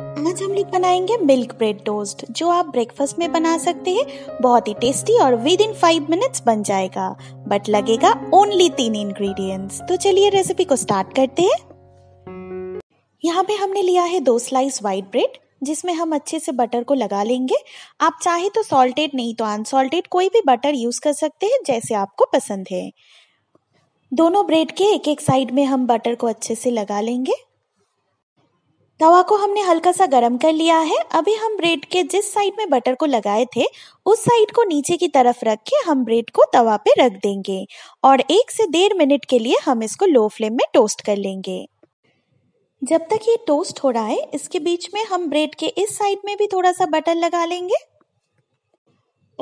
आज हम लोग बनाएंगे मिल्क ब्रेड टोस्ट जो आप ब्रेकफास्ट में बना सकते हैं बहुत ही टेस्टी और विद इन फाइव मिनट्स बन जाएगा बट लगेगा ओनली तीन इंग्रेडिएंट्स तो चलिए रेसिपी को स्टार्ट करते हैं यहाँ पे हमने लिया है दो स्लाइस व्हाइट ब्रेड जिसमें हम अच्छे से बटर को लगा लेंगे आप चाहे तो सॉल्टेड नहीं तो अनसॉल्टेड कोई भी बटर यूज़ कर सकते हैं जैसे आपको पसंद है दोनों ब्रेड के एक एक साइड में हम बटर को अच्छे से लगा लेंगे तवा को हमने हल्का सा गरम कर लिया है अभी हम ब्रेड के जिस साइड में बटर को लगाए थे उस साइड को नीचे की तरफ रख के हम ब्रेड को तवा पे रख देंगे और एक से डेढ़ मिनट के लिए हम इसको लो फ्लेम में टोस्ट कर लेंगे जब तक ये टोस्ट हो रहा है इसके बीच में हम ब्रेड के इस साइड में भी थोड़ा सा बटर लगा लेंगे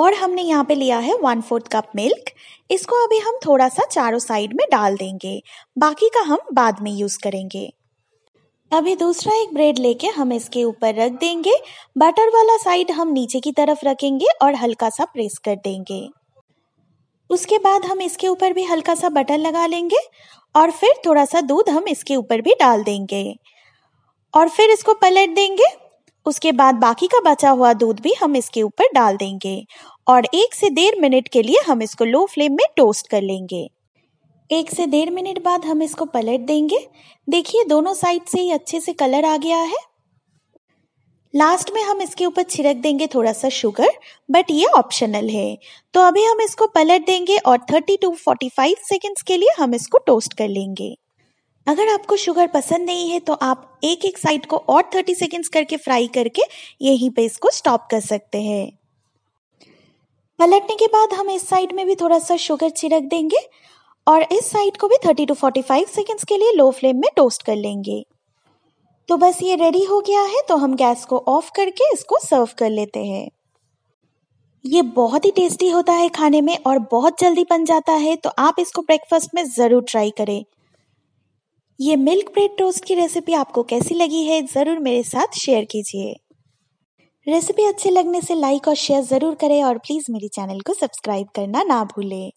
और हमने यहाँ पे लिया है वन फोर्थ कप मिल्क इसको अभी हम थोड़ा सा चारों साइड में डाल देंगे बाकी का हम बाद में यूज़ करेंगे अभी दूसरा एक ब्रेड लेके हम इसके ऊपर रख देंगे बटर वाला साइड हम नीचे की तरफ रखेंगे और हल्का सा प्रेस कर देंगे उसके बाद हम इसके ऊपर भी हल्का सा बटर लगा लेंगे और फिर थोड़ा सा दूध हम इसके ऊपर भी डाल देंगे और फिर इसको पलट देंगे उसके बाद बाकी का बचा हुआ दूध भी हम इसके ऊपर डाल देंगे और एक से डेढ़ मिनट के लिए हम इसको लो फ्लेम में टोस्ट कर लेंगे एक से डेढ़ मिनट बाद हम इसको पलट देंगे देखिए दोनों साइड से ही अच्छे से कलर आ गया है लास्ट में हम इसके ऊपर छिड़क देंगे थोड़ा सा शुगर बट ये ऑप्शनल है तो अभी हम इसको पलट देंगे और 30 टू 45 सेकेंड्स के लिए हम इसको टोस्ट कर लेंगे अगर आपको शुगर पसंद नहीं है तो आप एक एक साइड को और 30 सेकेंड्स करके फ्राई करके यहीं पे इसको स्टॉप कर सकते हैं पलटने के बाद हम इस साइड में भी थोड़ा सा शुगर छिड़क देंगे और इस साइड को भी 30 टू 45 सेकेंड्स के लिए लो फ्लेम में टोस्ट कर लेंगे तो बस ये रेडी हो गया है तो हम गैस को ऑफ करके इसको सर्व कर लेते हैं ये बहुत ही टेस्टी होता है खाने में और बहुत जल्दी बन जाता है तो आप इसको ब्रेकफास्ट में ज़रूर ट्राई करें ये मिल्क ब्रेड टोस्ट की रेसिपी आपको कैसी लगी है ज़रूर मेरे साथ शेयर कीजिए रेसिपी अच्छे लगने से लाइक और शेयर ज़रूर करें और प्लीज़ मेरे चैनल को सब्सक्राइब करना ना भूलें